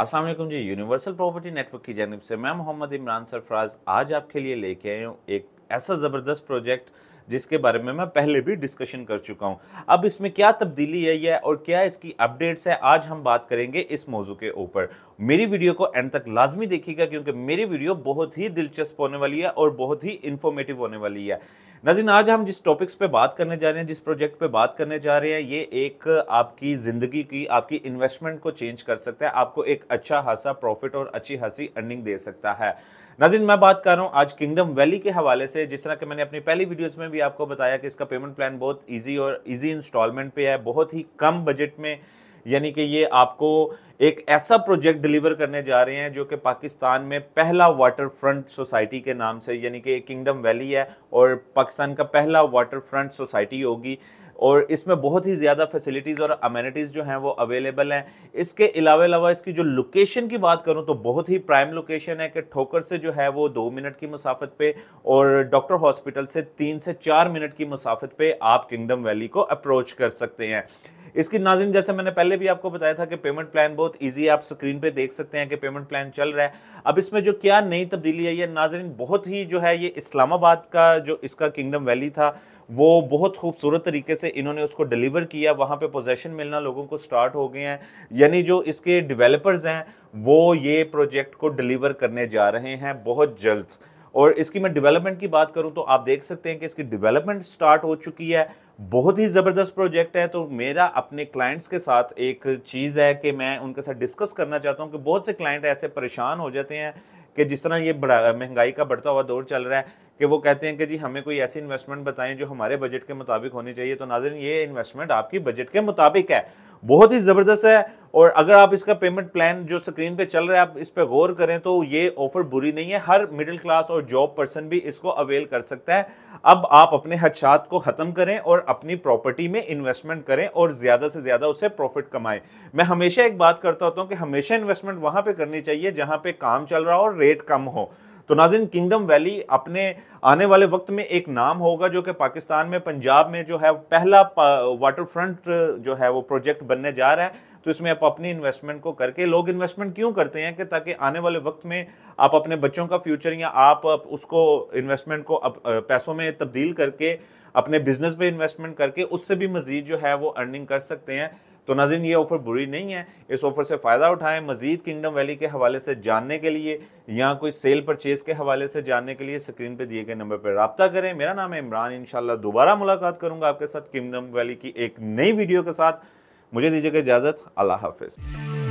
वालेकुम जी universal property network की जानब से मैं मोहम्मद इमरान सरफराज आज आपके लिए लेके आया हूँ एक ऐसा ज़बरदस्त प्रोजेक्ट जिसके बारे में मैं पहले भी डिस्कशन कर चुका हूँ अब इसमें क्या तब्दीली आई है और क्या इसकी अपडेट्स है आज हम बात करेंगे इस मौजू के ऊपर मेरी वीडियो को एंड तक लाजमी देखिएगा क्योंकि मेरी वीडियो बहुत ही दिलचस्प होने वाली है और बहुत ही इन्फॉर्मेटिव होने वाली है नजीन आज हम जिस टॉपिक्स पे बात करने जा रहे हैं जिस प्रोजेक्ट पे बात करने जा रहे हैं ये एक आपकी ज़िंदगी की आपकी इन्वेस्टमेंट को चेंज कर सकता है आपको एक अच्छा खासा प्रॉफिट और अच्छी खासी अर्निंग दे सकता है नाजिन मैं बात कर रहा हूँ आज किंगडम वैली के हवाले से जिस तरह के मैंने अपनी पहली वीडियोस में भी आपको बताया कि इसका पेमेंट प्लान बहुत ईजी और ईजी इंस्टॉलमेंट पे है बहुत ही कम बजट में यानी कि ये आपको एक ऐसा प्रोजेक्ट डिलीवर करने जा रहे हैं जो कि पाकिस्तान में पहला वाटर फ्रंट सोसाइटी के नाम से यानी कि किंगडम वैली है और पाकिस्तान का पहला वाटर फ्रंट सोसाइटी होगी और इसमें बहुत ही ज़्यादा फैसिलिटीज़ और अमेनिटीज़ जो हैं वो अवेलेबल हैं इसके अलावा अलावा इसकी जो लोकेशन की बात करूँ तो बहुत ही प्राइम लोकेशन है कि ठोकर से जो है वो दो मिनट की मुसाफत पे और डॉक्टर हॉस्पिटल से तीन से चार मिनट की मुसाफत पे आप किंगडम वैली को अप्रोच कर सकते हैं इसकी नाजिन जैसे मैंने पहले भी आपको बताया था कि पेमेंट प्लान बहुत ईजी आप स्क्रीन पर देख सकते हैं कि पेमेंट प्लान चल रहा है अब इसमें जो क्या नई तब्दीली आई है नाजरीन बहुत ही जो है ये इस्लामाबाद का जो इसका किंगडम वैली था वो बहुत खूबसूरत तरीके से इन्होंने उसको डिलीवर किया वहाँ पे पोजेशन मिलना लोगों को स्टार्ट हो गए हैं यानी जो इसके डेवलपर्स हैं वो ये प्रोजेक्ट को डिलीवर करने जा रहे हैं बहुत जल्द और इसकी मैं डेवलपमेंट की बात करूं तो आप देख सकते हैं कि इसकी डेवलपमेंट स्टार्ट हो चुकी है बहुत ही ज़बरदस्त प्रोजेक्ट है तो मेरा अपने क्लाइंट्स के साथ एक चीज़ है कि मैं उनके साथ डिस्कस करना चाहता हूँ कि बहुत से क्लाइंट ऐसे परेशान हो जाते हैं कि जिस तरह ये महंगाई का बढ़ता हुआ दौर चल रहा है कि वो कहते हैं कि जी हमें कोई ऐसी इन्वेस्टमेंट बताएं जो हमारे बजट के मुताबिक होनी चाहिए तो नाजरन ये इन्वेस्टमेंट आपकी बजट के मुताबिक है बहुत ही ज़बरदस्त है और अगर आप इसका पेमेंट प्लान जो स्क्रीन पे चल रहा है आप इस पर गौर करें तो ये ऑफर बुरी नहीं है हर मिडिल क्लास और जॉब पर्सन भी इसको अवेल कर सकता है अब आप अपने हदशात को ख़त्म करें और अपनी प्रॉपर्टी में इन्वेस्टमेंट करें और ज़्यादा से ज़्यादा उसे प्रॉफिट कमाएं मैं हमेशा एक बात करता होता हूँ कि हमेशा इन्वेस्टमेंट वहाँ पर करनी चाहिए जहाँ पर काम चल रहा हो और रेट कम हो तो नाजिन किंगडम वैली अपने आने वाले वक्त में एक नाम होगा जो कि पाकिस्तान में पंजाब में जो है पहला वाटर फ्रंट जो है वो प्रोजेक्ट बनने जा रहा है तो इसमें आप अपनी इन्वेस्टमेंट को करके लोग इन्वेस्टमेंट क्यों करते हैं कि ताकि आने वाले वक्त में आप अपने बच्चों का फ्यूचर या आप उसको इन्वेस्टमेंट को पैसों में तब्दील करके अपने बिजनेस पे इन्वेस्टमेंट करके उससे भी मजीद जो है वो अर्निंग कर सकते हैं तो नाजिन ये ऑफ़र बुरी नहीं है इस ऑफ़र से फ़ायदा उठाएं मज़ीद किंगडम वैली के हवाले से जानने के लिए या कोई सेल परचेज़ के हवाले से जानने के लिए स्क्रीन पर दिए गए नंबर पर रबता करें मेरा नाम है इमरान इन दोबारा मुलाकात करूँगा आपके साथ किंगडम वैली की एक नई वीडियो के साथ मुझे दीजिएगा इजाज़त अल्लाह हाफिज़